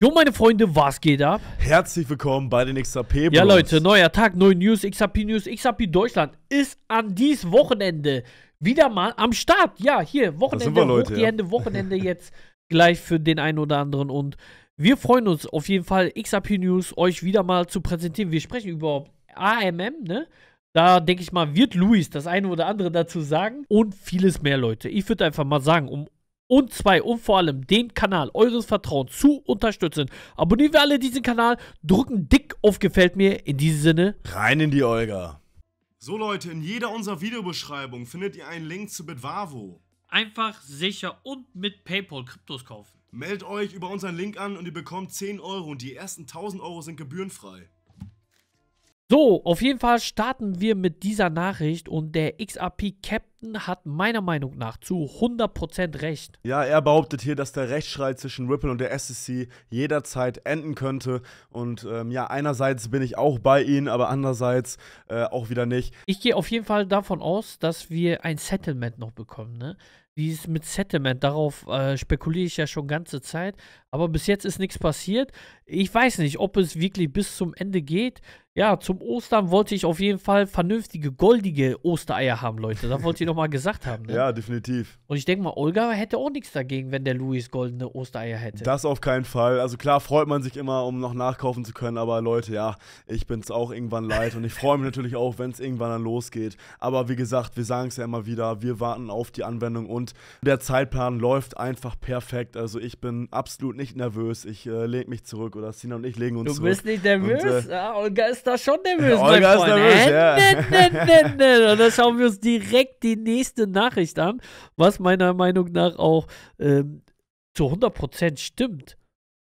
Jo, meine Freunde, was geht ab? Herzlich willkommen bei den XRP Bros. Ja, Leute, neuer Tag, neue News, XRP News, XRP Deutschland ist an dies Wochenende wieder mal am Start. Ja, hier, Wochenende, wir, Leute, hoch die ja. Hände, Wochenende jetzt gleich für den einen oder anderen. Und wir freuen uns auf jeden Fall, XRP News euch wieder mal zu präsentieren. Wir sprechen über AMM, ne? Da denke ich mal, wird Luis das eine oder andere dazu sagen und vieles mehr, Leute. Ich würde einfach mal sagen, um und zwei und vor allem den Kanal eures Vertrauens zu unterstützen. Abonnieren wir alle diesen Kanal, drücken dick auf Gefällt mir. In diesem Sinne, rein in die Olga. So Leute, in jeder unserer Videobeschreibung findet ihr einen Link zu Bitwavo. Einfach, sicher und mit Paypal Kryptos kaufen. Meldet euch über unseren Link an und ihr bekommt 10 Euro und die ersten 1000 Euro sind gebührenfrei. So, auf jeden Fall starten wir mit dieser Nachricht und der XRP Captain hat meiner Meinung nach zu 100% recht. Ja, er behauptet hier, dass der Rechtsstreit zwischen Ripple und der SEC jederzeit enden könnte und ähm, ja, einerseits bin ich auch bei ihnen, aber andererseits äh, auch wieder nicht. Ich gehe auf jeden Fall davon aus, dass wir ein Settlement noch bekommen, ne? Wie es mit Settlement, darauf äh, spekuliere ich ja schon ganze Zeit, aber bis jetzt ist nichts passiert. Ich weiß nicht, ob es wirklich bis zum Ende geht. Ja, zum Ostern wollte ich auf jeden Fall vernünftige, goldige Ostereier haben, Leute. Das wollte ich nochmal gesagt haben. Ne? Ja, definitiv. Und ich denke mal, Olga hätte auch nichts dagegen, wenn der Louis goldene Ostereier hätte. Das auf keinen Fall. Also klar freut man sich immer, um noch nachkaufen zu können. Aber Leute, ja, ich bin es auch irgendwann leid. und ich freue mich natürlich auch, wenn es irgendwann dann losgeht. Aber wie gesagt, wir sagen es ja immer wieder, wir warten auf die Anwendung und der Zeitplan läuft einfach perfekt. Also ich bin absolut nicht nervös. Ich äh, lege mich zurück oder Sina und ich legen uns zurück. Du bist nicht nervös? Und, äh, ja, ah, Olga ist da schon nervös, mein Freund. Ist nervös, äh, ja. Ne, ne, ne, Und dann schauen wir uns direkt die nächste Nachricht an, was meiner Meinung nach auch ähm, zu 100% stimmt.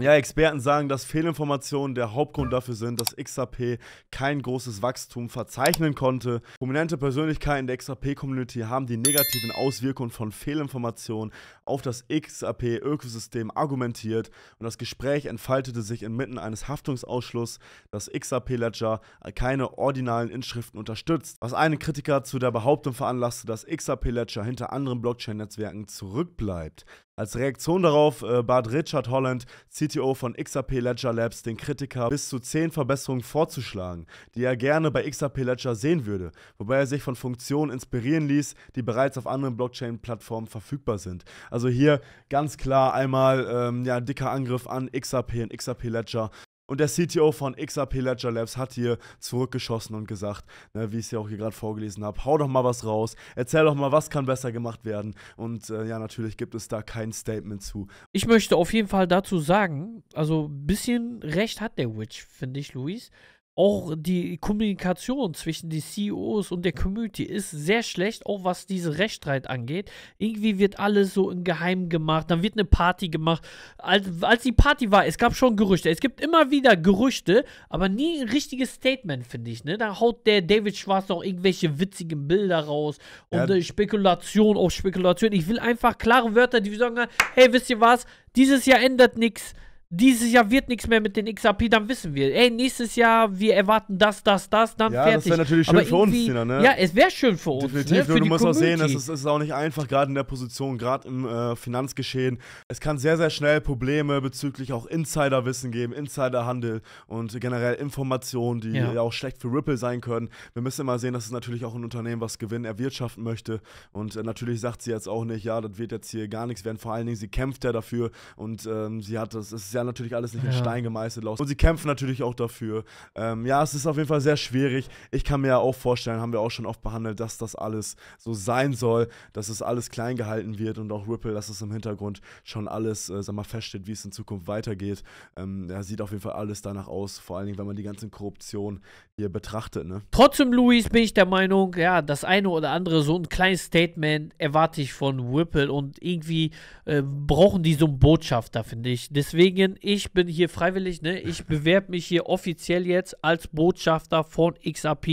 Ja, Experten sagen, dass Fehlinformationen der Hauptgrund dafür sind, dass XRP kein großes Wachstum verzeichnen konnte. Prominente Persönlichkeiten der xrp community haben die negativen Auswirkungen von Fehlinformationen auf das xrp ökosystem argumentiert und das Gespräch entfaltete sich inmitten eines Haftungsausschlusses, dass xrp ledger keine ordinalen Inschriften unterstützt, was einen Kritiker zu der Behauptung veranlasste, dass xrp ledger hinter anderen Blockchain-Netzwerken zurückbleibt. Als Reaktion darauf äh, bat Richard Holland, CTO von XRP Ledger Labs, den Kritiker bis zu 10 Verbesserungen vorzuschlagen, die er gerne bei XRP Ledger sehen würde, wobei er sich von Funktionen inspirieren ließ, die bereits auf anderen Blockchain-Plattformen verfügbar sind. Also hier ganz klar einmal ähm, ja, dicker Angriff an XRP und XRP Ledger, und der CTO von XRP Ledger Labs hat hier zurückgeschossen und gesagt, ne, wie ich es ja auch hier gerade vorgelesen habe, hau doch mal was raus, erzähl doch mal, was kann besser gemacht werden. Und äh, ja, natürlich gibt es da kein Statement zu. Ich möchte auf jeden Fall dazu sagen, also ein bisschen Recht hat der Witch, finde ich, Luis auch die Kommunikation zwischen den CEOs und der Community ist sehr schlecht, auch was diese Rechtsstreit angeht. Irgendwie wird alles so im Geheimen gemacht, dann wird eine Party gemacht. Als, als die Party war, es gab schon Gerüchte. Es gibt immer wieder Gerüchte, aber nie ein richtiges Statement, finde ich. Ne? Da haut der David Schwarz noch irgendwelche witzigen Bilder raus und ja. Spekulation auf Spekulation. Ich will einfach klare Wörter, die sagen, hey, wisst ihr was? Dieses Jahr ändert nichts dieses Jahr wird nichts mehr mit den XRP, dann wissen wir, ey, nächstes Jahr, wir erwarten das, das, das, dann ja, fertig. Ja, das wäre natürlich schön Aber für uns, Tina, ne? Ja, es wäre schön für uns. Ne? Definitiv, ne? für du musst auch sehen, es ist, ist, auch nicht einfach, gerade in der Position, gerade im äh, Finanzgeschehen. Es kann sehr, sehr schnell Probleme bezüglich auch Insiderwissen geben, Insiderhandel und generell Informationen, die ja. auch schlecht für Ripple sein können. Wir müssen immer sehen, dass es natürlich auch ein Unternehmen, was Gewinn erwirtschaften möchte. Und äh, natürlich sagt sie jetzt auch nicht, ja, das wird jetzt hier gar nichts werden. Vor allen Dingen, sie kämpft ja dafür und ähm, sie hat das, ist ja ja natürlich alles nicht ja. in Stein gemeißelt. Und sie kämpfen natürlich auch dafür. Ähm, ja, es ist auf jeden Fall sehr schwierig. Ich kann mir ja auch vorstellen, haben wir auch schon oft behandelt, dass das alles so sein soll, dass es alles klein gehalten wird und auch Ripple, dass es im Hintergrund schon alles, äh, sag mal, feststeht, wie es in Zukunft weitergeht. Ähm, ja, sieht auf jeden Fall alles danach aus, vor allen Dingen, wenn man die ganzen Korruption hier betrachtet. Ne? Trotzdem, Luis, bin ich der Meinung, ja, das eine oder andere, so ein kleines Statement erwarte ich von Ripple und irgendwie äh, brauchen die so einen Botschafter, finde ich. Deswegen informieren. Ich bin hier freiwillig, ne? Ich bewerbe mich hier offiziell jetzt als Botschafter von XAP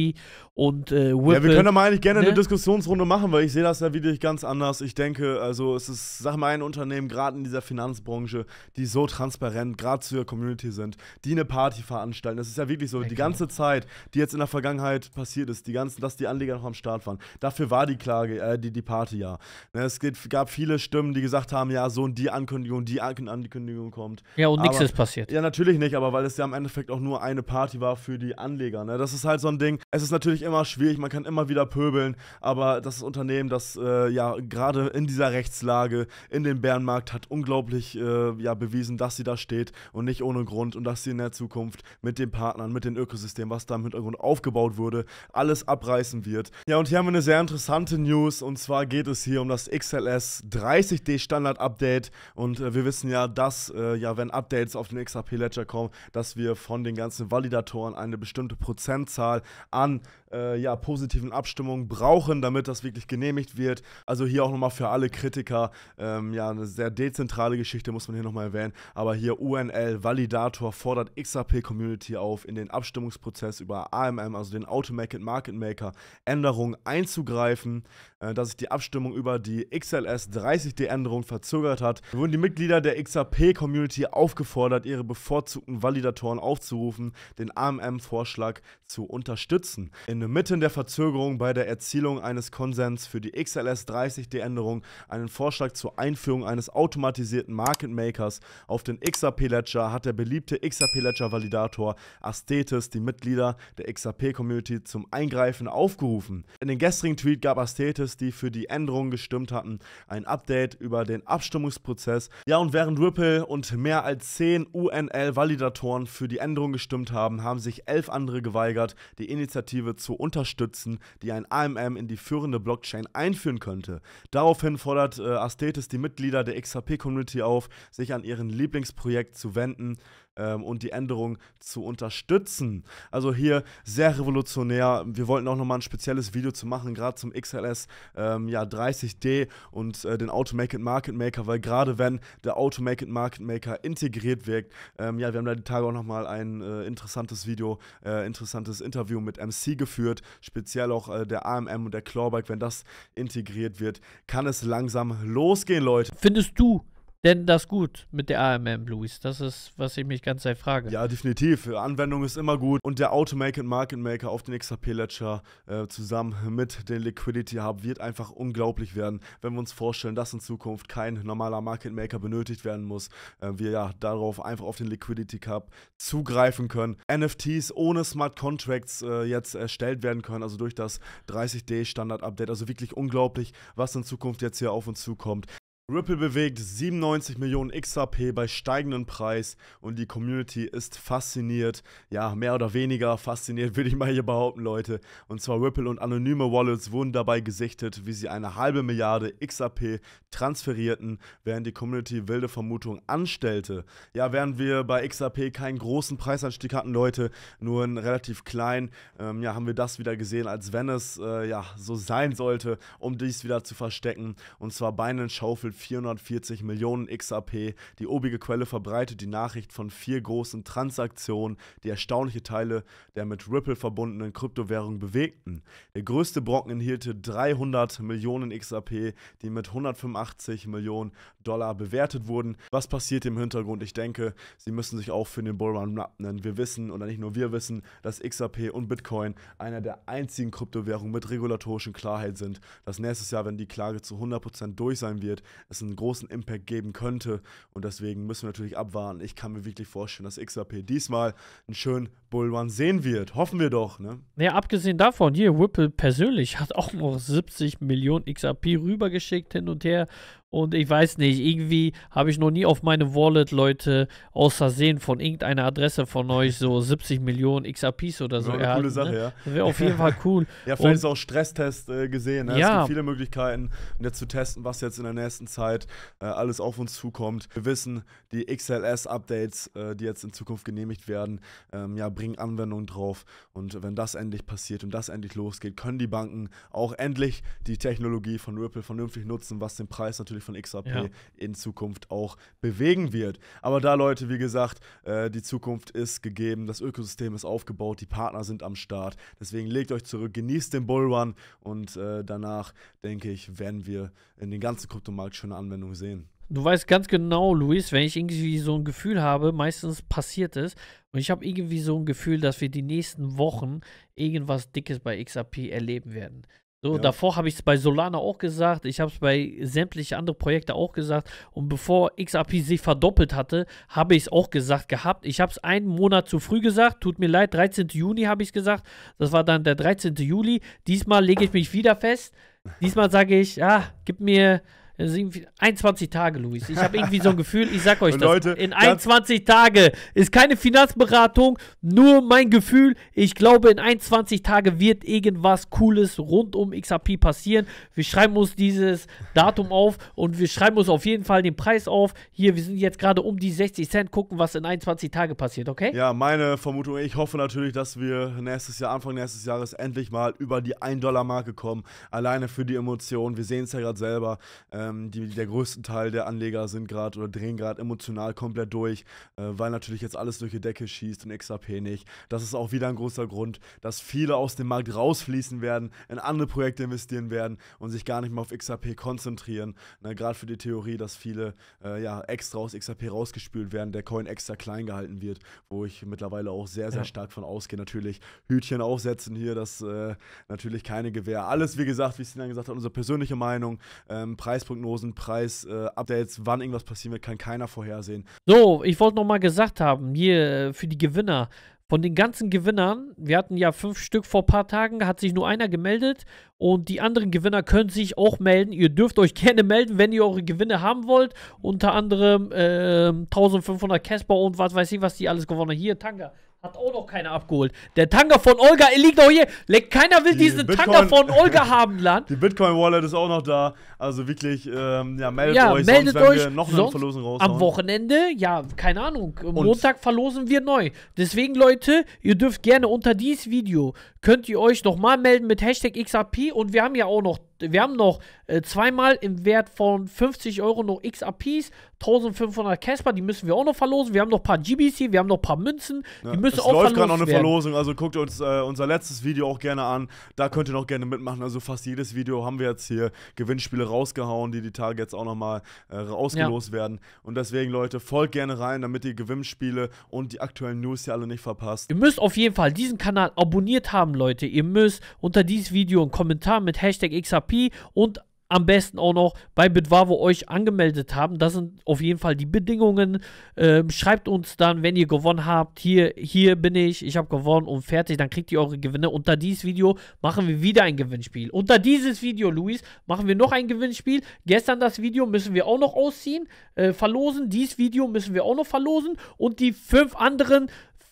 und äh, Whipple. Ja, wir können da mal eigentlich gerne ne? eine Diskussionsrunde machen, weil ich sehe das ja wirklich ganz anders. Ich denke, also es ist, sag mal, ein Unternehmen, gerade in dieser Finanzbranche, die so transparent, gerade zu der Community sind, die eine Party veranstalten. Das ist ja wirklich so, ja, die ganze Zeit, die jetzt in der Vergangenheit passiert ist, die ganzen, dass die Anleger noch am Start waren. Dafür war die Klage, äh, die, die Party ja. Ne, es gab viele Stimmen, die gesagt haben, ja, so und die Ankündigung, die Ankündigung kommt. Ja, und nichts ist passiert. Ja, natürlich nicht, aber weil es ja im Endeffekt auch nur eine Party war für die Anleger. Ne? Das ist halt so ein Ding. Es ist natürlich immer schwierig, man kann immer wieder pöbeln, aber das Unternehmen, das äh, ja gerade in dieser Rechtslage in den Bärenmarkt hat unglaublich äh, ja, bewiesen, dass sie da steht und nicht ohne Grund und dass sie in der Zukunft mit den Partnern, mit dem Ökosystem, was da im Hintergrund aufgebaut wurde, alles abreißen wird. Ja, und hier haben wir eine sehr interessante News und zwar geht es hier um das XLS 30D Standard Update und äh, wir wissen ja, dass äh, ja, wenn Updates auf den XRP Ledger kommen, dass wir von den ganzen Validatoren eine bestimmte Prozentzahl an äh, ja, positiven Abstimmungen brauchen, damit das wirklich genehmigt wird. Also hier auch nochmal für alle Kritiker, ähm, ja, eine sehr dezentrale Geschichte muss man hier nochmal erwähnen. Aber hier UNL Validator fordert XRP Community auf, in den Abstimmungsprozess über AMM, also den Automated Market Maker, Änderungen einzugreifen, äh, dass sich die Abstimmung über die XLS 30D Änderung verzögert hat. Wurden die Mitglieder der XRP Community aufgefordert, ihre bevorzugten Validatoren aufzurufen, den AMM Vorschlag zu unterstützen. In mitten der Verzögerung bei der Erzielung eines Konsens für die XLS 30D-Änderung einen Vorschlag zur Einführung eines automatisierten Market Makers auf den XRP Ledger hat der beliebte XRP Ledger Validator Astetes die Mitglieder der XRP Community zum Eingreifen aufgerufen. In den gestrigen Tweet gab Astetes, die für die Änderungen gestimmt hatten, ein Update über den Abstimmungsprozess. Ja, und während Ripple und mehr als 10 UNL-Validatoren für die Änderung gestimmt haben, haben sich elf andere geweigert, die Initiative zu zu unterstützen, die ein AMM in die führende Blockchain einführen könnte. Daraufhin fordert äh, Astetis die Mitglieder der XRP-Community auf, sich an ihren Lieblingsprojekt zu wenden, ähm, und die Änderung zu unterstützen. Also hier sehr revolutionär. Wir wollten auch nochmal ein spezielles Video zu machen, gerade zum XLS ähm, ja, 30D und äh, den Automated Market Maker, weil gerade wenn der Automated Market Maker integriert wirkt, ähm, ja, wir haben da die Tage auch nochmal ein äh, interessantes Video, äh, interessantes Interview mit MC geführt, speziell auch äh, der AMM und der Clawback, wenn das integriert wird, kann es langsam losgehen, Leute. Findest du, denn das gut mit der AMM Blues? Das ist, was ich mich ganz sehr frage. Ja, definitiv. Anwendung ist immer gut. Und der Automated Market Maker auf den XRP Ledger äh, zusammen mit den Liquidity Hub wird einfach unglaublich werden, wenn wir uns vorstellen, dass in Zukunft kein normaler Market Maker benötigt werden muss. Äh, wir ja darauf einfach auf den Liquidity Hub zugreifen können. NFTs ohne Smart Contracts äh, jetzt erstellt werden können, also durch das 30D Standard Update. Also wirklich unglaublich, was in Zukunft jetzt hier auf uns zukommt. Ripple bewegt 97 Millionen XRP bei steigendem Preis und die Community ist fasziniert. Ja, mehr oder weniger fasziniert, würde ich mal hier behaupten, Leute. Und zwar Ripple und anonyme Wallets wurden dabei gesichtet, wie sie eine halbe Milliarde XRP transferierten, während die Community wilde Vermutungen anstellte. Ja, während wir bei XRP keinen großen Preisanstieg hatten, Leute, nur einen relativ kleinen, ähm, ja, haben wir das wieder gesehen, als wenn es äh, ja so sein sollte, um dies wieder zu verstecken. Und zwar Binance schaufelt 440 Millionen XRP. Die obige Quelle verbreitet die Nachricht von vier großen Transaktionen, die erstaunliche Teile der mit Ripple verbundenen Kryptowährung bewegten. Der größte Brocken enthielt 300 Millionen XRP, die mit 185 Millionen Dollar bewertet wurden. Was passiert im Hintergrund? Ich denke, sie müssen sich auch für den Bullrun wappnen. Wir wissen, oder nicht nur wir wissen, dass XRP und Bitcoin einer der einzigen Kryptowährungen mit regulatorischen Klarheit sind, dass nächstes Jahr, wenn die Klage zu 100% durch sein wird, es einen großen Impact geben könnte. Und deswegen müssen wir natürlich abwarten. Ich kann mir wirklich vorstellen, dass XRP diesmal einen schönen Bull One sehen wird. Hoffen wir doch, ne? Ja, abgesehen davon, hier, Whipple persönlich hat auch noch 70 Millionen XRP rübergeschickt hin und her. Und ich weiß nicht, irgendwie habe ich noch nie auf meine Wallet, Leute, außer sehen von irgendeiner Adresse von euch so 70 Millionen XRPs oder so. Ja, eine coole Sache, ne? ja. Das wäre auf jeden Fall cool. ja, vielleicht ist auch Stresstest äh, gesehen. Ne? Ja. Es gibt viele Möglichkeiten, um ne, jetzt zu testen, was jetzt in der nächsten Zeit äh, alles auf uns zukommt. Wir wissen, die XLS-Updates, äh, die jetzt in Zukunft genehmigt werden, ähm, ja, bringen bringen Anwendung drauf. Und wenn das endlich passiert und das endlich losgeht, können die Banken auch endlich die Technologie von Ripple vernünftig nutzen, was den Preis natürlich von XRP ja. in Zukunft auch bewegen wird. Aber da, Leute, wie gesagt, äh, die Zukunft ist gegeben, das Ökosystem ist aufgebaut, die Partner sind am Start. Deswegen legt euch zurück, genießt den Bullrun und äh, danach, denke ich, werden wir in den ganzen Kryptomarkt schöne Anwendungen sehen. Du weißt ganz genau, Luis, wenn ich irgendwie so ein Gefühl habe, meistens passiert es. Und ich habe irgendwie so ein Gefühl, dass wir die nächsten Wochen irgendwas Dickes bei XRP erleben werden. So, ja. davor habe ich es bei Solana auch gesagt, ich habe es bei sämtlichen anderen Projekten auch gesagt und bevor XRP sich verdoppelt hatte, habe ich es auch gesagt gehabt. Ich habe es einen Monat zu früh gesagt, tut mir leid, 13. Juni habe ich es gesagt, das war dann der 13. Juli. Diesmal lege ich mich wieder fest. Diesmal sage ich, ja, ah, gib mir 21 Tage, Luis. Ich habe irgendwie so ein Gefühl, ich sag euch das. in 21 Tage ist keine Finanzberatung, nur mein Gefühl. Ich glaube, in 21 Tage wird irgendwas Cooles rund um XRP passieren. Wir schreiben uns dieses Datum auf und wir schreiben uns auf jeden Fall den Preis auf. Hier, wir sind jetzt gerade um die 60 Cent, gucken, was in 21 Tage passiert, okay? Ja, meine Vermutung, ich hoffe natürlich, dass wir nächstes Jahr, Anfang nächstes Jahres endlich mal über die 1-Dollar-Marke kommen. Alleine für die Emotionen. Wir sehen es ja gerade selber. Äh, ähm, die, der größte Teil der Anleger sind gerade oder drehen gerade emotional komplett durch, äh, weil natürlich jetzt alles durch die Decke schießt und XRP nicht. Das ist auch wieder ein großer Grund, dass viele aus dem Markt rausfließen werden, in andere Projekte investieren werden und sich gar nicht mehr auf XRP konzentrieren. Ne, gerade für die Theorie, dass viele äh, ja, extra aus XRP rausgespült werden, der Coin extra klein gehalten wird, wo ich mittlerweile auch sehr, sehr ja. stark von ausgehe. Natürlich Hütchen aufsetzen hier, das äh, natürlich keine Gewehr. Alles, wie gesagt, wie Sinan gesagt hat, unsere persönliche Meinung, ähm, Preis Prognosen, Preis, äh, Updates, wann irgendwas passieren wird, kann keiner vorhersehen. So, ich wollte nochmal gesagt haben, hier äh, für die Gewinner. Von den ganzen Gewinnern, wir hatten ja fünf Stück vor ein paar Tagen, hat sich nur einer gemeldet und die anderen Gewinner können sich auch melden. Ihr dürft euch gerne melden, wenn ihr eure Gewinne haben wollt. Unter anderem äh, 1500 Casper und was weiß ich, was die alles gewonnen haben. Hier, Tanga, hat auch noch keiner abgeholt. Der Tanker von Olga er liegt auch hier. Leck, keiner will die diesen Bitcoin, Tanga von Olga haben, Land. Die Bitcoin-Wallet ist auch noch da. Also wirklich, ähm, ja, meldet ja, euch. Meldet sonst euch. Wir noch eine Verlosung raushauen. Am Wochenende, ja, keine Ahnung. Und Montag verlosen wir neu. Deswegen, Leute, ihr dürft gerne unter dieses Video könnt ihr euch nochmal melden mit Hashtag XRP und wir haben ja auch noch, wir haben noch äh, zweimal im Wert von 50 Euro noch XRPs, 1500 Casper, die müssen wir auch noch verlosen. Wir haben noch ein paar GBC, wir haben noch ein paar Münzen, die müssen es auch läuft gerade noch eine werden. Verlosung, also guckt uns äh, unser letztes Video auch gerne an, da könnt ihr noch gerne mitmachen. Also fast jedes Video haben wir jetzt hier Gewinnspiele rausgehauen, die die Tage jetzt auch nochmal äh, ausgelost ja. werden. Und deswegen, Leute, folgt gerne rein, damit ihr Gewinnspiele und die aktuellen News hier alle nicht verpasst. Ihr müsst auf jeden Fall diesen Kanal abonniert haben, Leute. Ihr müsst unter dieses Video einen Kommentar mit Hashtag XHP und am besten auch noch bei Bitwavo euch angemeldet haben. Das sind auf jeden Fall die Bedingungen. Ähm, schreibt uns dann, wenn ihr gewonnen habt, hier, hier bin ich, ich habe gewonnen und fertig. Dann kriegt ihr eure Gewinne. Unter dieses Video machen wir wieder ein Gewinnspiel. Unter dieses Video, Luis, machen wir noch ein Gewinnspiel. Gestern das Video müssen wir auch noch ausziehen, äh, verlosen. Dieses Video müssen wir auch noch verlosen. Und die fünf anderen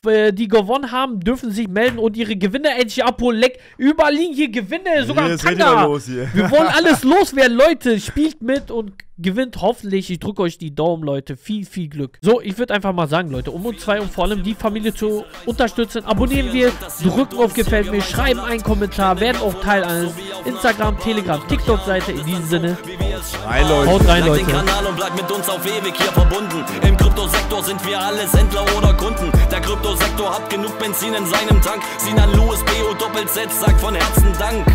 äh, die gewonnen haben, dürfen sich melden und ihre Gewinne endlich abholen. Leck, überall hier Gewinne, sogar hier, Tanga. Wir wollen alles loswerden, Leute. Spielt mit und gewinnt hoffentlich. Ich drücke euch die Daumen, Leute. Viel, viel Glück. So, ich würde einfach mal sagen, Leute, um uns zwei und vor allem die Familie zu unterstützen, abonnieren wir, drücken auf Gefällt mir, schreiben einen Kommentar, werden auch Teil eines Instagram, Telegram, TikTok-Seite. In diesem Sinne, rein, Leute. haut rein, Leute. Kanal und bleibt mit uns auf ewig hier verbunden. Im Kryptosektor sind wir alles Händler oder Kunden. Der Kryptosektor hat genug Benzin in seinem Tank. Sinan Louis, BO Doppel Z, sagt von Herzen Dank.